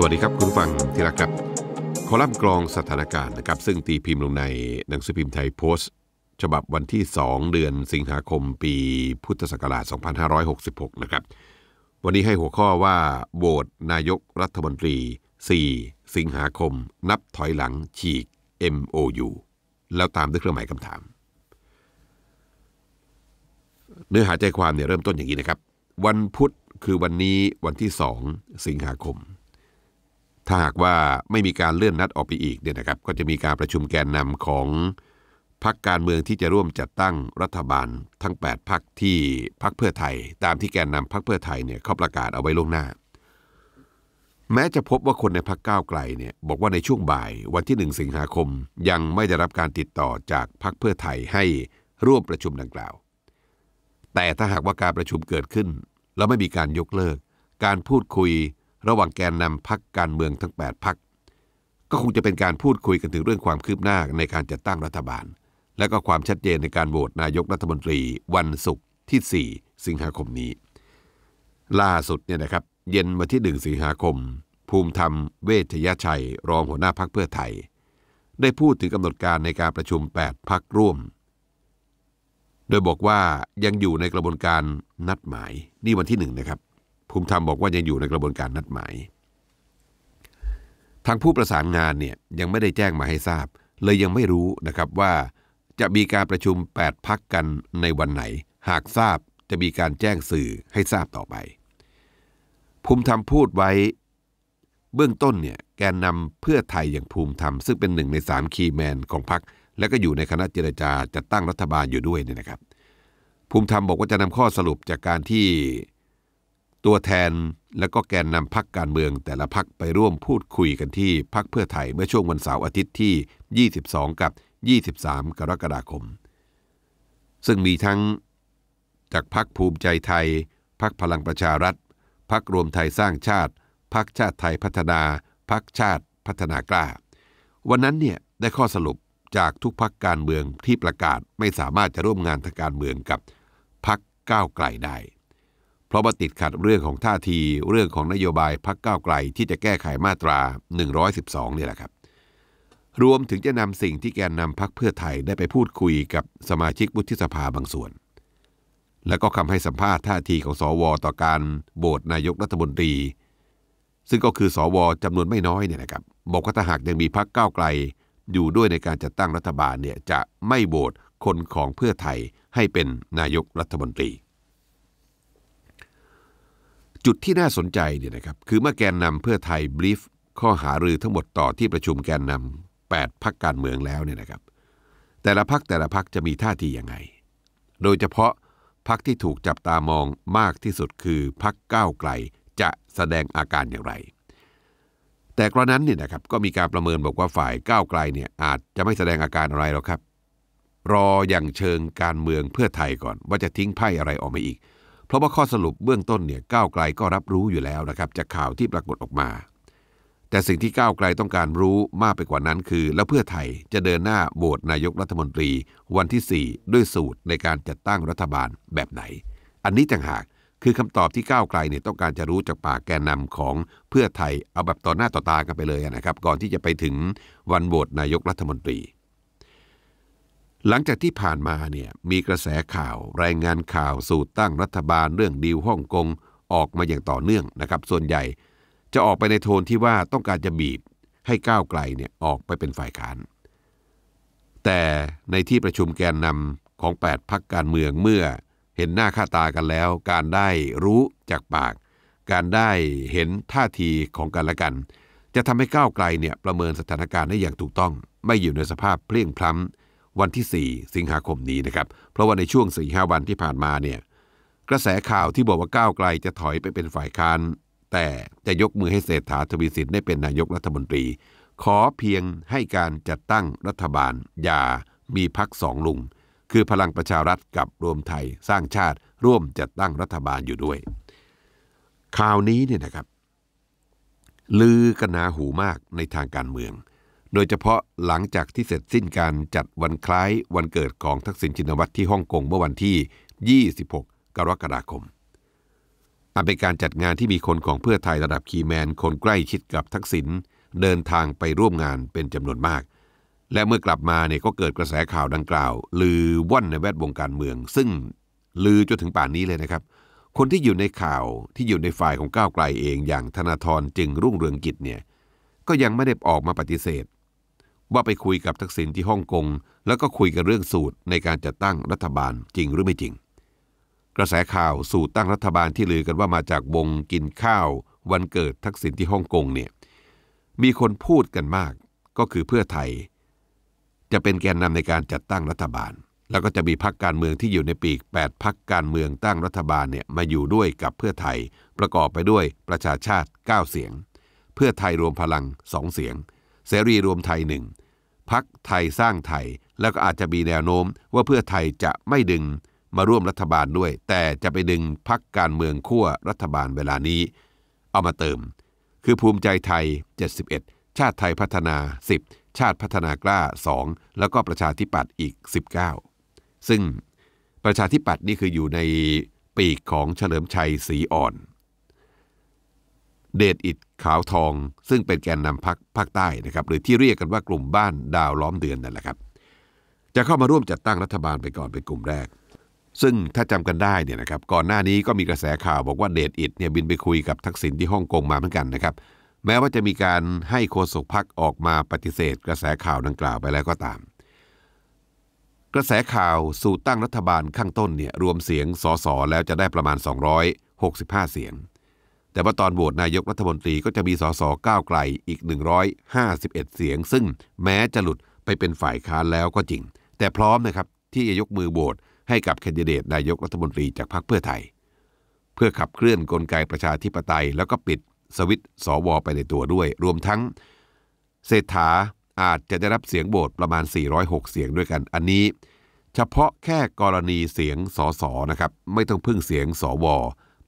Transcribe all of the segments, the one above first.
สวัสดีครับคุณฟังที่รักครับคอลัมน์กรองสถานการณ์นะครับ ซึ่งตีพิมพ์ลงในหนังสือพิมพ์ไทยโพสต์ฉบับวันที่ 2 เดือนสิงหาคม ปี พุทธศักราช 2566 นะครับ วันนี้ให้หัวข้อว่าโหวตนายกรัฐมนตรี4สิงหาคม นับถอยหลังฉีก MOU แล้วตามด้วยเครื่องหมายคำถาม เนื้อหาใจความเนี่ยเริ่มต้นอย่างนี้นะครับ วันพุธคือวันนี้วันที่ 2 สิงหาคมถ้าหากว่าไม่มีการเลื่อนนัดออกไปอีกเนี่ยนะครับก็จะมีการประชุมแกนนำของพักการเมืองที่จะร่วมจัดตั้งรัฐบาลทั้ง 8พักที่พักเพื่อไทย ตามที่แกนนำพักเพื่อไทยเนี่ยเขาประกาศเอาไว้ล่วงหน้า แม้จะพบว่าคนในพักก้าวไกลเนี่ยบอกว่าในช่วงบ่าย วันที่1สิงหาคมยังไม่ได้รับการติดต่อจากพักเพื่อไทยให้ร่วมประชุมดังกล่าว แต่ถ้าหากว่าการประชุมเกิดขึ้นแล้วไม่มีการยกเลิก การพูดคุยระหว่างแกนนำพักการเมืองทั้ง 8 พัก ก็คงจะเป็นการพูดคุยกันถึงเรื่องความคืบหน้าในการจัดตั้งรัฐบาล และก็ความชัดเจนในการโหวตนายกรัฐมนตรีวันศุกร์ที่ 4 สิงหาคมนี้ ล่าสุดเนี่ยนะครับ เย็นวันที่ 1 สิงหาคม ภูมิธรรมเวชยชัยรองหัวหน้าพักเพื่อไทย ได้พูดถึงกำหนดการในการประชุม 8 พักร่วม โดยบอกว่ายังอยู่ในกระบวนการนัดหมายนี่วันที่1นะครับภูมิธรรมบอกว่ายังอยู่ในกระบวนการนัดหมาย ทางผู้ประสานงานเนี่ยยังไม่ได้แจ้งมาให้ทราบ เลยยังไม่รู้นะครับว่าจะมีการประชุม 8 พักกันในวันไหน หากทราบจะมีการแจ้งสื่อให้ทราบต่อไป ภูมิธรรมพูดไว้เบื้องต้นเนี่ยแกนนำเพื่อไทยอย่างภูมิธรรมซึ่งเป็นหนึ่งในสามคีแมน ของพัก และก็อยู่ในคณะเจรจาจัดตั้งรัฐบาลอยู่ด้วยเนี่ยนะครับ ภูมิธรรมบอกว่าจะนำข้อสรุปจากการที่ตัวแทนและก็แกนนำพักการเมือง แต่ละพักไปร่วมพูดคุยกันที่ พักเพื่อไทยเมื่อช่วงวันเสาร์อาทิตย์ที่ 22 กับ 23 กรกฎาคม ซึ่งมีทั้งจากพักภูมิใจไทยพักพลังประชารัฐพักรวมไทยสร้างชาติ พักชาติไทยพัฒนาพักชาติพัฒนากล้า วันนั้นเนี่ยได้ข้อสรุปจากทุกพักการเมืองที่ประกาศไม่สามารถจะร่วมงานทางการเมืองกับพักก้าวไกลได้เพราะว่าติดขัดเรื่องของท่าทีเรื่องของนโยบายพักก้าวไกลที่จะแก้ไขมาตรา 112นี่แหละครับรวมถึงจะนำสิ่งที่แกนนำพักเพื่อไทยได้ไปพูดคุยกับสมาชิกวุฒิสภาบางส่วน และก็คำให้สัมภาษณ์ท่าทีของสอวอต่อการโหวตนายกรัฐมนตรี ซึ่งก็คือสอวอจำนวนไม่น้อยเนี่ยนะครับบอกว่าถ้าหากยังมีพักก้าวไกลอยู่ด้วยในการจัดตั้งรัฐบาลเนี่ยจะไม่โหวตคนของเพื่อไทยให้เป็นนายกรัฐมนตรีจุดที่น่าสนใจเนี่ยนะครับคือเมื่อแกนนำเพื่อไทยบลิฟข้อหารือทั้งหมดต่อที่ประชุมแกนนำ8พักการเมืองแล้วเนี่ยนะครับแต่ละพักแต่ละพักจะมีท่าทียังไงโดยเฉพาะพักที่ถูกจับตามองมากที่สุดคือพักก้าวไกล จะแสดงอาการอย่างไร แต่กรณนั้นเนี่ยนะครับก็มีการประเมินบอกว่าฝ่ายก้าวไกลเนี่ยอาจจะไม่แสดงอาการอะไรหรอกครับ รออย่างเชิงการเมืองเพื่อไทยก่อน ว่าจะทิ้งไพ่อะไรออกมาอีกเพราะว่าข้อสรุปเบื้องต้นเนี่ยก้าวไกลก็รับรู้อยู่แล้วนะครับจากข่าวที่ปรากฏออกมา แต่สิ่งที่ก้าวไกลต้องการรู้มากไปกว่านั้นคือ แล้วเพื่อไทยจะเดินหน้าโหวตนายกรัฐมนตรี วันที่ 4 ด้วยสูตรในการจัดตั้งรัฐบาลแบบไหน อันนี้ต่างหากคือคำตอบที่ก้าวไกลเนี่ยต้องการจะรู้จากปากแกนนำของเพื่อไทยเอาแบบต่อหน้าต่อตากันไปเลยนะครับก่อนที่จะไปถึงวันโหวตนายกรัฐมนตรีหลังจากที่ผ่านมาเนี่ยมีกระแสข่าว รายงานข่าวสูตรตั้งรัฐบาลเรื่องดีลฮ่องกงออกมาอย่างต่อเนื่องนะครับส่วนใหญ่จะออกไปในโทนที่ว่าต้องการจะบีบให้ก้าวไกลเนี่ยออกไปเป็นฝ่ายค้าน แต่ในที่ประชุมแกนนำของ 8 พักการเมืองเมื่อ เห็นหน้าค่าตากันแล้ว การได้รู้จากปาก การได้เห็นท่าทีของกันและกัน จะทำให้ก้าวไกลเนี่ยประเมินสถานการณ์ได้อย่างถูกต้องไม่อยู่ในสภาพเพลี่ยงพล้ำวันที่ 4 สิงหาคมนี้นะครับเพราะว่าในช่วงสี่ห้าวันที่ผ่านมาเนี่ยกระแสข่าวที่บอกว่าก้าวไกลจะถอยไปเป็นฝ่ายค้านแต่จะยกมือให้เศรษฐาทวีสินได้เป็นนายกรัฐมนตรี ขอเพียงให้การจัดตั้งรัฐบาล อย่ามีพักสองลุง คือพลังประชารัฐกับรวมไทยสร้างชาติ ร่วมจัดตั้งรัฐบาลอยู่ด้วย ข่าวนี้เนี่ยนะครับ ลือกันหนาหูมากในทางการเมืองโดยเฉพาะหลังจากที่เสร็จสิ้นการจัดวันคล้ายวันเกิดของทักษิณชินวัตรที่ฮ่องกง เมื่อวันที่ 26 กรกฎาคมอันเป็นการจัดงานที่มีคนของเพื่อไทยระดับคีแมนคนใกล้ชิดกับทักษิณเดินทางไปร่วมงานเป็นจำนวนมาก และเมื่อกลับมาเนี่ยก็เกิดกระแสข่าวดังกล่าวลือว่อนในแวดวงการเมือง ซึ่งลือจนถึงป่านนี้เลยนะครับ คนที่อยู่ในข่าวที่อยู่ในฝ่ายของก้าวไกลเองอย่างธนาธรจึงรุ่งเรืองกิจเนี่ยก็ยังไม่ได้ออกมาปฏิเสธว่าไปคุยกับทักษิณที่ฮ่องกงแล้วก็คุยกันเรื่องสูตรในการจัดตั้งรัฐบาลจริงหรือไม่จริง กระแสข่าวสูตรตั้งรัฐบาลที่ลือกันว่ามาจากวงกินข้าว วันเกิดทักษิณที่ฮ่องกงเนี่ยมีคนพูดกันมากก็คือเพื่อไทย จะเป็นแกนนำในการจัดตั้งรัฐบาล แล้วก็จะมีพักการเมืองที่อยู่ในปีก8พักการเมืองตั้งรัฐบาลเนี่ยมาอยู่ด้วยกับเพื่อไทยประกอบไปด้วยประชาชาติ9เสียงเพื่อไทยรวมพลัง2เสียงเสรีรวมไทยหนึ่งพักไทยสร้างไทยแล้วก็อาจจะมีแนวโน้มว่าเพื่อไทยจะไม่ดึงมาร่วมรัฐบาลด้วย แต่จะไปดึงพักการเมืองขั้วรัฐบาลเวลานี้เอามาเติม คือภูมิใจไทย 71 ชาติไทยพัฒนา 10 ชาติพัฒนากล้า 2 แล้วก็ประชาธิปัตย์อีก 19 ซึ่งประชาธิปัตย์นี่คืออยู่ในปีกของเฉลิมชัยสีอ่อนเดชอิดขาวทองซึ่งเป็นแกนนำพักภาคใต้นะครับหรือที่เรียกกันว่ากลุ่มบ้านดาวล้อมเดือนนั่นแหละครับจะเข้ามาร่วมจัดตั้งรัฐบาลไปก่อนเป็นกลุ่มแรก ซึ่งถ้าจำกันได้เนี่ยนะครับก่อนหน้านี้ก็มีกระแสข่าวบอกว่าเดชอิดเนี่ยบินไปคุยกับทักษิณที่ฮ่องกงมาเหมือนกันนะครับแม้ว่าจะมีการให้โฆษกพักออกมาปฏิเสธ กระแสข่าวดังกล่าวไปแล้วก็ตาม กระแสข่าวสู่ตั้งรัฐบาลข้างต้นเนี่ยรวมเสียงสสแล้วจะได้ประมาณ 265 เสียงแต่ว่าตอนโหวตนายกรัฐมนตรีก็จะมีสสก้าวไกลอีก 151 เสียง ซึ่งแม้จะหลุดไปเป็นฝ่ายค้านแล้วก็จริง แต่พร้อมนะครับที่จะยกมือโหวตให้กับแคนดิเดตนายกรัฐมนตรีจากพรรคเพื่อไทย เพื่อขับเคลื่อนนกลไกประชาธิปไตยแล้วก็ปิดสวิตสอวไปในตัวด้วย รวมทั้งเศรษฐาอาจจะได้รับเสียงโหวตประมาณ 406 เสียงด้วยกันอันนี้ เฉพาะแค่กรณีเสียงสอสอนะครับไม่ต้องพึ่งเสียงสว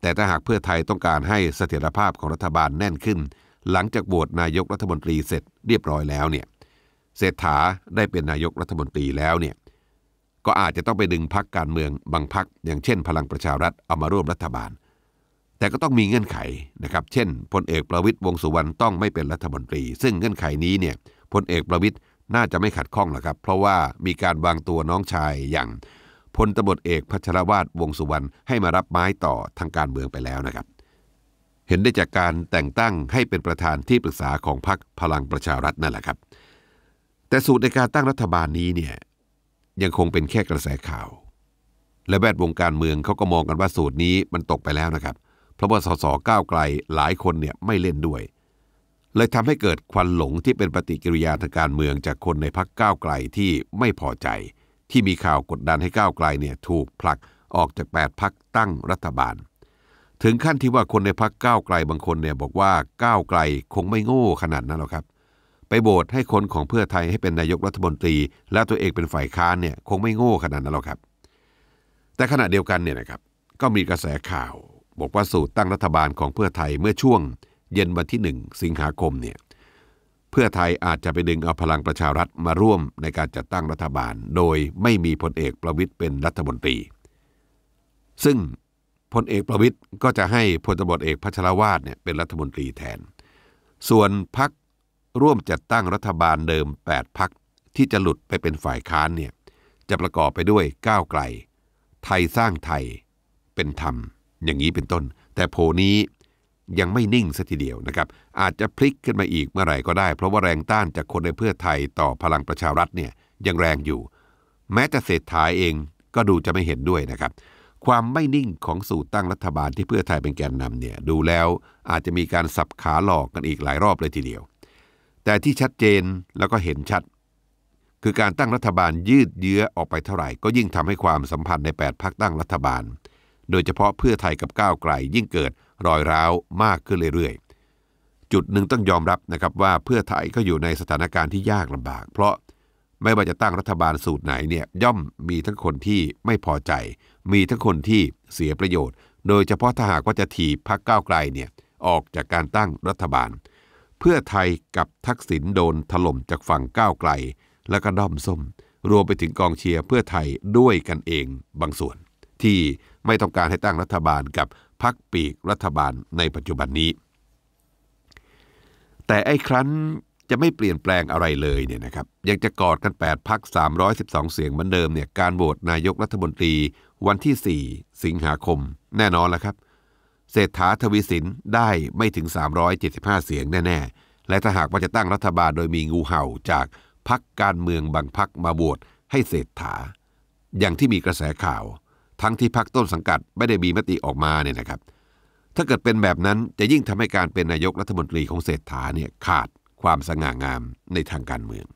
แต่ถ้าหากเพื่อไทยต้องการให้เสถียรภาพของรัฐบาลแน่นขึ้น หลังจากโหวตนายกรัฐมนตรีเสร็จเรียบร้อยแล้วเนี่ยเศรษฐาได้เป็นนายกรัฐมนตรีแล้วเนี่ยก็อาจจะต้องไปดึงพักการเมืองบางพักอย่างเช่น พลังประชารัฐเอามาร่วมรัฐบาล แต่ก็ต้องมีเงื่อนไขนะครับ เช่นพลเอกประวิตยวงสุวรรณต้องไม่เป็นรัฐมนตรี ซึ่งเงื่อนไขนี้เนี่ยพลเอกประวิตยน่าจะไม่ขัดข้องหรอกครับเพราะว่ามีการวางตัวน้องชายอย่างพลตบดเอกพัชรวาดวงสุวรรณให้มารับไม้ต่อทางการเมืองไปแล้วนะครับ เห็นได้จากการแต่งตั้งให้เป็นประธานที่ปรึกษาของพรรคพลังประชารัฐนั่นแหละครับ แต่สูตรในการตั้งรัฐบาลนี้เนี่ยยังคงเป็นแค่กระแสข่าว และแวดวงการเมืองเขาก็มองกันว่าสูตรนี้มันตกไปแล้วนะครับเพราะว่าสสก้าวไกลหลายคนเนี่ยไม่เล่นด้วยเลยทำให้เกิดควันหลงที่เป็นปฏิกิริยาทางการเมืองจากคนในพักก้าวไกลที่ไม่พอใจที่มีข่าวกดดันให้ก้าวไกลเนี่ยถูกผลักออกจาก8พักตั้งรัฐบาลถึงขั้นที่ว่าคนในพักก้าวไกลบางคนเนี่ยบอกว่าก้าวไกลคงไม่โง่ขนาดนั้นหรอกครับ ไปโบถ์ให้คนของเพื่อไทยให้เป็นนายกรัฐมนตรี และตัวเองเป็นฝ่ายค้านเนี่ยคงไม่โง่ขนาดนั้นหรอกครับ แต่ขณะเดียวกันเนี่ยนะครับ ก็มีกระแสข่าว บอกว่าสูตรตั้งรัฐบาลของเพื่อไทยเมื่อช่วงเย็นวันที่1สิงหาคมเนี่ยเพื่อไทยอาจจะไปดึงเอาพลังประชารัฐมาร่วมในการจัดตั้งรัฐบาล โดยไม่มีพลเอกประวิทย์เป็นรัฐมนตรี ซึ่งพลเอกประวิทย์ก็จะให้พลตบเอกพัชรวาดเนี่ยเป็นรัฐมนตรีแทน ส่วนพักร่วมจัดตั้งรัฐบาลเดิม 8พักที่จะหลุดไปเป็นฝ่ายค้านเนี่ยจะประกอบไปด้วยก้าวไกลไทยสร้างไทยเป็นธรรมอย่างนี้เป็นต้น แต่โพนี้ยังไม่นิ่งสัทีเดียวนะครับ อาจจะพลิกขึ้นมาอีกเมื่อไหร่ก็ได้เพราะว่าแรงต้านจากคนในเพื่อไทยต่อพลังประชารัฐเนี่ยยังแรงอยู่ แม้แต่เศรษฐาเองก็ดูจะไม่เห็นด้วยนะครับ ความไม่นิ่งของสูตรตั้งรัฐบาลที่เพื่อไทยเป็นแกนนำเนี่ยดูแล้วอาจจะมีการสับขาหลอกกันอีกหลายรอบเลยทีเดียว แต่ที่ชัดเจนแล้วก็เห็นชัด คือการตั้งรัฐบาลยืดเยื้อออกไปเท่าไหร่ก็ยิ่งทำให้ความสัมพันธ์ใน 8พักตั้งรัฐบาล โดยเฉพาะเพื่อไทยกับก้าวไกลยิ่งเกิดรอยร้าวมากขึ้นเรื่อย ๆ จุดหนึ่งต้องยอมรับนะครับว่าเพื่อไทยก็อยู่ในสถานการณ์ที่ยากลำบาก เพราะไม่ว่าจะตั้งรัฐบาลสูตรไหนเนี่ยย่อมมีทั้งคนที่ไม่พอใจมีทั้งคนที่เสียประโยชน์ โดยเฉพาะถ้าหากว่าจะถีบพักก้าวไกลเนี่ยออกจากการตั้งรัฐบาล เพื่อไทยกับทักษิณโดนถล่มจากฝั่งก้าวไกลและก็ด้อมส้มรวมไปถึงกองเชียร์เพื่อไทยด้วยกันเองบางส่วน ที่ไม่ต้องการให้ตั้งรัฐบาลกับพักปีกรัฐบาลในปัจจุบันนี้ แต่ไอ้ครั้นจะไม่เปลี่ยนแปลงอะไรเลยเนี่ยนะครับยังจะกอดกัน8พัก 312 เสียงเหมือนเดิมเนี่ยการโหวตนายกรัฐมนตรีวันที่ 4 สิงหาคมแน่นอนแล้วครับเศรษฐาทวีสินได้ไม่ถึง 375 เสียงแน่ ๆ และถ้าหากว่าจะตั้งรัฐบาลโดยมีงูเห่าจากพักการเมืองบางพักมาโหวตให้เศรษฐา อย่างที่มีกระแสข่าวทั้งที่พักต้นสังกัดไม่ได้มีมติออกมาเนี่ยนะครับ ถ้าเกิดเป็นแบบนั้นจะยิ่งทำให้การเป็นนายกรัฐมนตรีของเศรษฐาเนี่ยขาดความสง่างามในทางการเมือง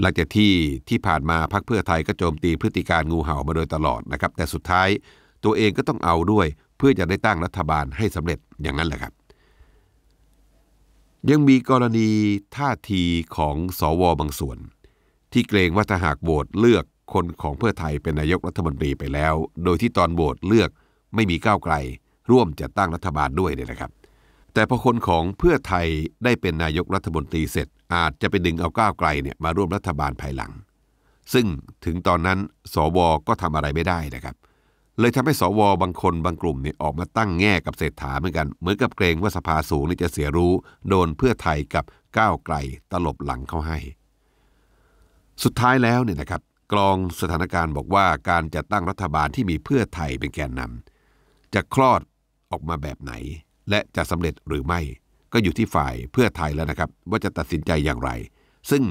หลังจากที่ที่ผ่านมาพักเพื่อไทยก็โจมตีพฤติการงูเห่ามาโดยตลอดนะครับ แต่สุดท้ายตัวเองก็ต้องเอาด้วยเพื่อจะได้ตั้งรัฐบาลให้สำเร็จอย่างนั้นแหละครับ ยังมีกรณีท่าทีของสอวอบางส่วน ที่เกรงว่าถ้าหากโหวตเลือกคนของเพื่อไทยเป็นนายกรัฐมนตรีไปแล้ว โดยที่ตอนโหวตเลือกไม่มีก้าวไกลร่วมจัดตั้งรัฐบาลด้วยเนี่ยนะครับ แต่พอคนของเพื่อไทยได้เป็นนายกรัฐมนตรีเสร็จ อาจจะไปดึงเอาก้าวไกลเนี่ยมาร่วมรัฐบาลภายหลัง ซึ่งถึงตอนนั้นสวก็ทำอะไรไม่ได้นะครับ เลยทำให้สวบางคนบางกลุ่มเนี่ยออกมาตั้งแง่กับเศรษฐาเหมือนกัน เหมือนกับเกรงว่าสภาสูงนี่จะเสียรู้ โดนเพื่อไทยกับก้าวไกลตลบหลังเขาให้ สุดท้ายแล้วเนี่ยนะครับกรองสถานการณ์บอกว่าการจัดตั้งรัฐบาลที่มีเพื่อไทยเป็นแกนนำจะคลอดออกมาแบบไหน และจะสำเร็จหรือไม่ ก็อยู่ที่ฝ่ายเพื่อไทยแล้วนะครับ ว่าจะตัดสินใจอย่างไร ซึ่ง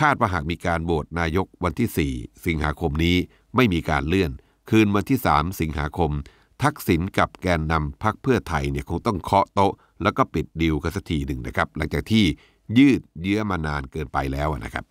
คาดว่าหากมีการโหวตนายกวันที่ 4 สิงหาคมนี้ไม่มีการเลื่อน คืนวันที่ 3 สิงหาคม ทักษิณกับแกนนำพักเพื่อไทยเนี่ยคงต้องเคาะโต๊ะ แล้วก็ปิดดิวกันสักทีหนึ่งนะครับ หลังจากที่ยืดเยื้อมานานเกินไปแล้วนะครับ